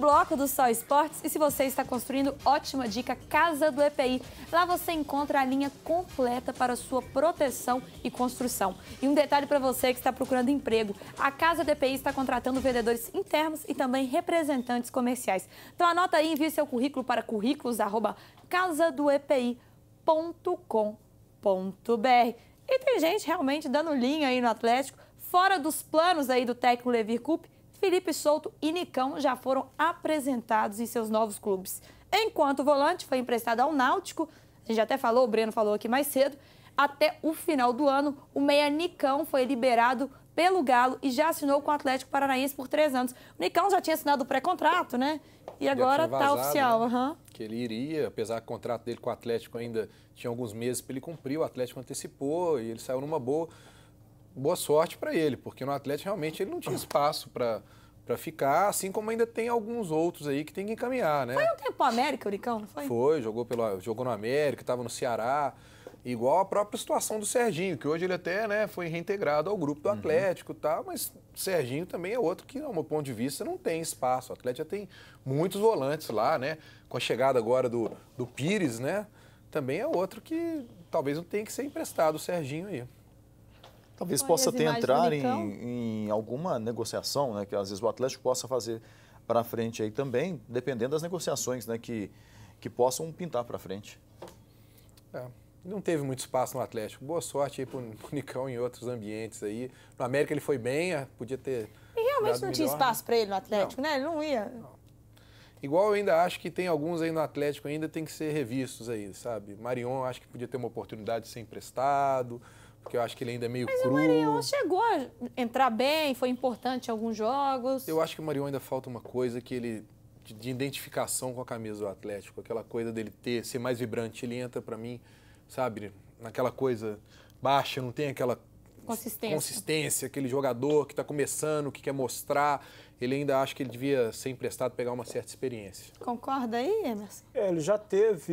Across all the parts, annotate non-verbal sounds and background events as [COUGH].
bloco do Sol Esportes e se você está construindo, ótima dica, Casa do EPI. Lá você encontra a linha completa para sua proteção e construção. E um detalhe para você que está procurando emprego, a Casa do EPI está contratando vendedores internos e também representantes comerciais. Então anota aí, envie seu currículo para casadoepi.com.br. E tem gente realmente dando linha aí no Atlético, fora dos planos aí do técnico Levir Coupe, Felipe Souto e Nicão já foram apresentados em seus novos clubes. Enquanto o volante foi emprestado ao Náutico, a gente até falou, o Breno falou aqui mais cedo, até o final do ano, o meia Nicão foi liberado pelo Galo e já assinou com o Atlético Paranaense por três anos. O Nicão já tinha assinado o pré-contrato, né? E agora tá vazado, tá oficial. Né? Uhum. Que ele iria, apesar que o contrato dele com o Atlético ainda tinha alguns meses para ele cumprir, o Atlético antecipou e ele saiu numa boa boa sorte para ele, porque no Atlético realmente ele não tinha espaço para para ficar, assim como ainda tem alguns outros aí que tem que encaminhar, né? Foi um tempo América, Uricão, não foi? Foi, jogou, pelo, jogou no América, estava no Ceará. Igual a própria situação do Serginho, que hoje ele até né, foi reintegrado ao grupo do uhum. Atlético, tá? mas Serginho também é outro que, ao meu ponto de vista, não tem espaço. O Atlético já tem muitos volantes lá, né? Com a chegada agora do, do Pires, né? Também é outro que talvez não tenha que ser emprestado o Serginho aí. Talvez possa ter entrar em, em, alguma negociação, né, que às vezes o Atlético possa fazer para frente aí também, dependendo das negociações, né, que, que possam pintar para frente. É, não teve muito espaço no Atlético. Boa sorte aí para o [LAUGHS] Nicão em outros ambientes aí. No América ele foi bem, é, podia ter. E realmente não tinha né? espaço né? para ele no Atlético, não. né? Ele não ia. Não. Igual eu ainda acho que tem alguns aí no Atlético ainda tem que ser revistos aí, sabe? Marion acho que podia ter uma oportunidade de ser emprestado. Porque eu acho que ele ainda é meio Mas cru. Mas o Marion chegou a entrar bem, foi importante em alguns jogos. Eu acho que o Marion ainda falta uma coisa que ele de identificação com a camisa do Atlético, aquela coisa dele ter ser mais vibrante, ele entra para mim, sabe, naquela coisa baixa, não tem aquela consistência, consistência aquele jogador que está começando, que quer mostrar, ele ainda acha que ele devia ser emprestado, pegar uma certa experiência. Concorda aí, Emerson? É, ele já teve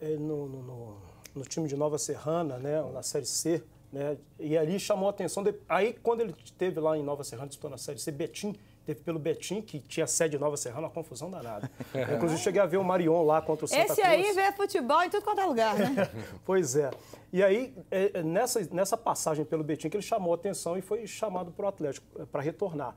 ele eh, no, no, no, no, time de Nova Serrana, né, na Série C, né? E ali chamou a atenção. De... Aí, quando ele teve lá em Nova Serrana, disputando a Série C, Betim, teve pelo Betim, que tinha sede em Nova Serrana, uma confusão danada. [LAUGHS] Eu, inclusive, cheguei a ver o Marion lá contra o Santa Esse Cruz. aí vê futebol em tudo quanto é lugar, né? [LAUGHS] pois é. E aí, é, é, nessa, nessa passagem pelo Betim, que ele chamou a atenção e foi chamado para o Atlético, é, para retornar.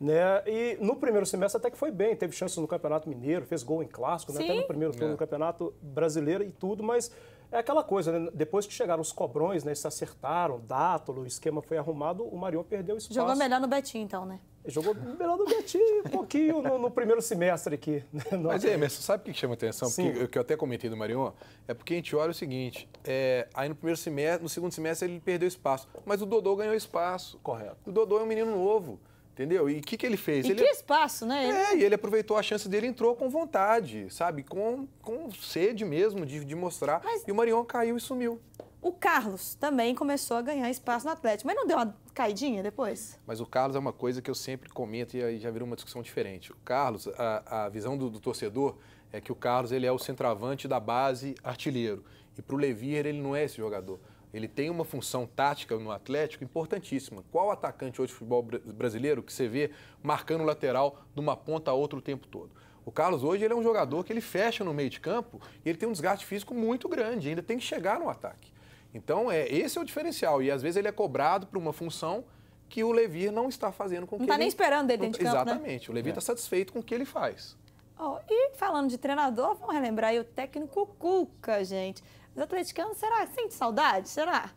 Né? E no primeiro semestre até que foi bem, teve chances no Campeonato Mineiro, fez gol em clássico, né? até no primeiro turno é. do Campeonato Brasileiro e tudo, mas é aquela coisa, né? Depois que chegaram os cobrões, né? Se acertaram, dátolo, o esquema foi arrumado, o Marion perdeu espaço. Jogou melhor no Betim, então, né? Jogou melhor no Betim, um [LAUGHS] pouquinho no, no, primeiro semestre aqui. Né? Mas, Emerson, sabe o que chama atenção? Sim. Porque, que eu até comentei do Marion, é porque a gente olha o seguinte, é, aí no primeiro semestre, no segundo semestre ele perdeu espaço, mas o Dodô ganhou espaço. Correto. O Dodô é um menino novo. Entendeu? E o que, que ele fez? E ele... que espaço, né? É, e ele aproveitou a chance dele, entrou com vontade, sabe? Com, com sede mesmo de, de mostrar. Mas... E o Marion caiu e sumiu. O Carlos também começou a ganhar espaço no Atlético, mas não deu uma caidinha depois? Mas o Carlos é uma coisa que eu sempre comento e aí já virou uma discussão diferente. O Carlos, a, a visão do, do torcedor é que o Carlos ele é o centroavante da base artilheiro. E para o Levier ele não é esse jogador ele tem uma função tática no Atlético importantíssima. Qual atacante hoje de futebol brasileiro que você vê marcando o lateral de uma ponta a outra o tempo todo? O Carlos hoje ele é um jogador que ele fecha no meio de campo e ele tem um desgaste físico muito grande, ainda tem que chegar no ataque. Então, é, esse é o diferencial. E às vezes ele é cobrado por uma função que o Levi não está fazendo com não que Não está nem esperando dentro de campo, né? Exatamente. Né? O Levi está é. Tá satisfeito com o que ele faz. Oh, e falando de treinador, vamos relembrar aí o técnico Cuca, gente. Os atleticanos, será? Sente saudade? Será?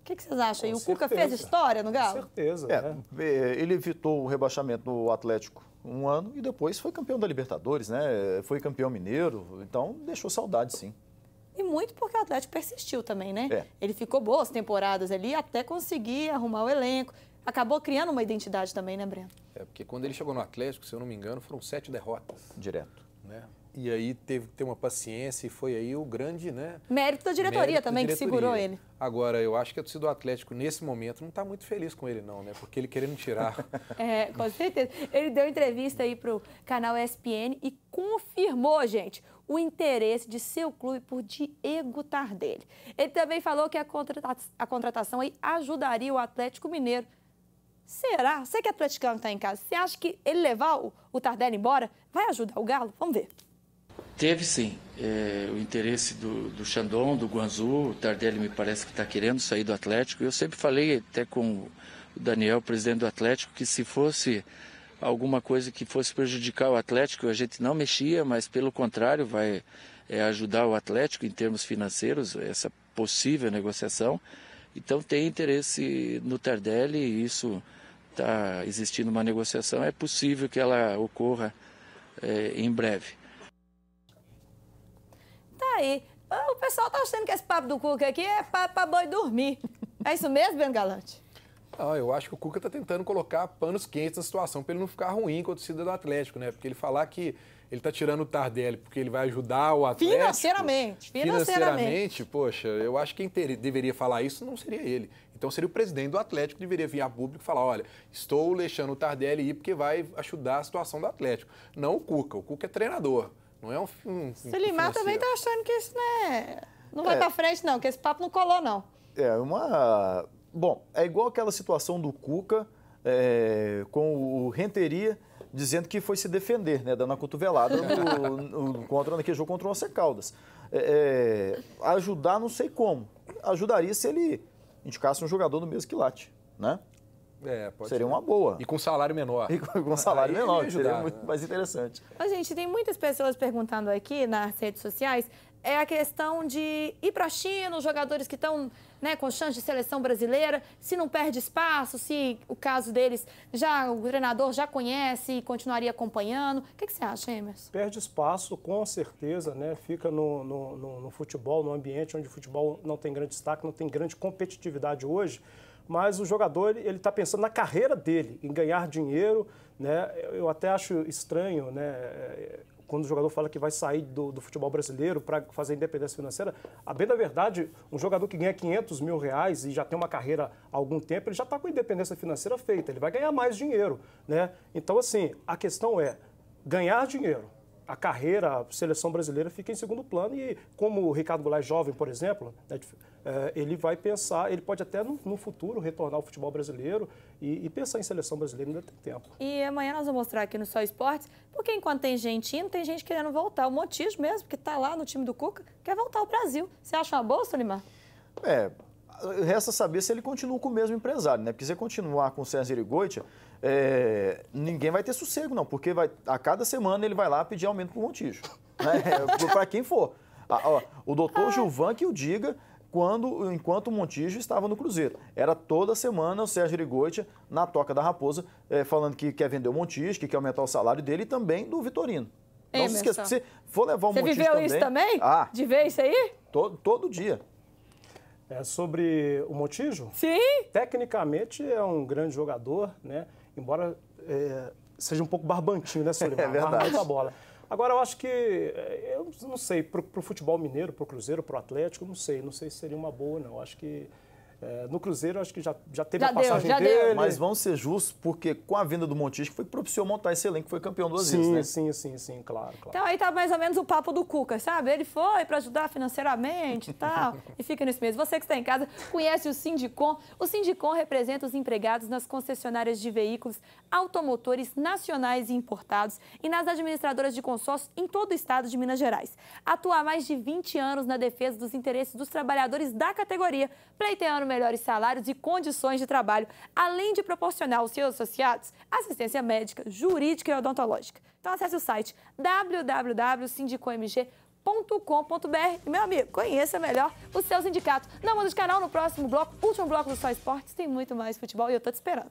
O que, que vocês acham aí? O Cuca fez história no Galo? Com certeza. É, é. Ele evitou o rebaixamento do Atlético um ano e depois foi campeão da Libertadores, né? Foi campeão mineiro, então deixou saudade, sim. E muito porque o Atlético persistiu também, né? É. Ele ficou boas temporadas ali até conseguir arrumar o elenco acabou criando uma identidade também, né, Breno? É, porque quando ele chegou no Atlético, se eu não me engano, foram sete derrotas. Direto. Né? E aí teve que ter uma paciência e foi aí o grande, né? Mérito da diretoria mérito também, da diretoria. que segurou ele. Agora, eu acho que a torcida do Atlético, nesse momento, não está muito feliz com ele, não, né? Porque ele querendo tirar. [LAUGHS] é, com certeza. Ele deu entrevista aí para o canal ESPN e confirmou, gente, o interesse de seu clube por Diego Tardelli. Ele também falou que a, contrata a contratação aí ajudaria o Atlético Mineiro Será? Você que é atleticano está em casa, você acha que ele levar o, o Tardelli embora vai ajudar o Galo? Vamos ver. Teve sim é, o interesse do, do Xandon, do Guanzu, o Tardelli me parece que está querendo sair do Atlético. Eu sempre falei até com o Daniel, presidente do Atlético, que se fosse alguma coisa que fosse prejudicar o Atlético, a gente não mexia, mas pelo contrário, vai é, ajudar o Atlético em termos financeiros, essa possível negociação. Então tem interesse no Tardelli e isso está existindo uma negociação, é possível que ela ocorra é, em breve. Tá aí. O pessoal está achando que esse papo do Cuca aqui é para boi dormir. É isso mesmo, Ben Galante? Não, ah, eu acho que o Cuca está tentando colocar panos quentes na situação para ele não ficar ruim com a torcida do Atlético, né? Porque ele falar que ele está tirando o Tardelli porque ele vai ajudar o Atlético. Financeiramente, financeiramente. Financeiramente, poxa, eu acho que quem deveria falar isso não seria ele. Então seria o presidente do Atlético que deveria vir a público e falar: olha, estou deixando o Tardelli ir porque vai ajudar a situação do Atlético. Não o Cuca. O Cuca é treinador. Não é um. um Selimar também está achando que isso né, não é. Não é. vai para frente, não, que esse papo não colou, não. É, uma Bom, é igual aquela situação do Cuca é, com o Renteria dizendo que foi se defender, né, dando a cotovelada no, no, no, contra, naquele jogo contra o Once Caldas. É, é, ajudar não sei como. Ajudaria se ele indicasse um jogador do mesmo quilate, né? É, pode Seria ser. uma boa. E com salário menor. E com salário Aí menor, ajudar, seria muito né? mais interessante. Mas, gente, tem muitas pessoas perguntando aqui nas redes sociais é a questão de ir para a China, os jogadores que estão né, com chance de seleção brasileira, se não perde espaço, se o caso deles já o treinador já conhece e continuaria acompanhando. O que, que você acha, Emerson? Perde espaço, com certeza, né? Fica no, no, no, no futebol, no ambiente onde o futebol não tem grande destaque, não tem grande competitividade hoje mas o jogador ele está pensando na carreira dele, em ganhar dinheiro, né? Eu até acho estranho, né? quando o jogador fala que vai sair do, do futebol brasileiro para fazer independência financeira, a bem da verdade, um jogador que ganha 500 mil reais e já tem uma carreira há algum tempo, ele já está com a independência financeira feita, ele vai ganhar mais dinheiro. Né? Então, assim, a questão é ganhar dinheiro a carreira, a seleção brasileira fica em segundo plano e como o Ricardo Goulart é jovem, por exemplo, né, eh, ele vai pensar, ele pode até no, no futuro retornar ao futebol brasileiro e, e, pensar em seleção brasileira ainda tem tempo. E amanhã nós vamos mostrar aqui no Só Esportes, porque enquanto tem gente indo, tem gente querendo voltar. O Motis mesmo, que está lá no time do Cuca, quer voltar ao Brasil. Você acha uma boa, Neymar É, resta saber se ele continua com o mesmo empresário, né? Porque se continuar com o César Goitia, é, ninguém vai ter sossego, não, porque vai, a cada semana ele vai lá pedir aumento para o Montijo. Né? [LAUGHS] É, para quem for. o doutor ah. Gilvan que o diga quando, enquanto o Montijo estava no Cruzeiro. Era toda semana o Sérgio Rigotti na Toca da Raposa, é, falando que quer vender o Montijo, que quer aumentar o salário dele e também do Vitorino. Ei, não se esqueça, se for levar o Você Montijo viveu também, isso também? Ah, de ver isso aí? Todo, todo dia. É sobre o Montijo? Sim. Tecnicamente é um grande jogador, né? embora é, seja um pouco barbantinho, né, Solimar? [LAUGHS] É verdade. bola. Agora, eu acho que, é, eu não sei, para o futebol mineiro, para o Cruzeiro, para o Atlético, não sei, não sei se seria uma boa, não. Eu acho que é, no Cruzeiro, acho que já, já teve já a passagem deu, dele. Deu. Mas vão ser justos, porque com a vinda do que foi propiciou montar esse elenco, foi campeão duas sim, vezes, né? Sim, sim, sim, claro, claro. Então aí tá mais ou menos o papo do Cuca, sabe? Ele foi para ajudar financeiramente e tal, [LAUGHS] e fica nesse mês. Você que está em casa conhece o Sindicom. O Sindicom representa os empregados nas concessionárias de veículos automotores nacionais e importados e nas administradoras de consórcios em todo o estado de Minas Gerais. Atua há mais de 20 anos na defesa dos interesses dos trabalhadores da categoria, pleiteando melhores salários e condições de trabalho, além de proporcionar aos seus associados assistência médica, jurídica e odontológica. Então acesse o site www.sindicomg.com sindicomg.com.br. Meu amigo, conheça melhor o seu sindicato. Não muda de canal no próximo bloco, último bloco do Só Esportes, tem muito mais futebol e eu tô te esperando.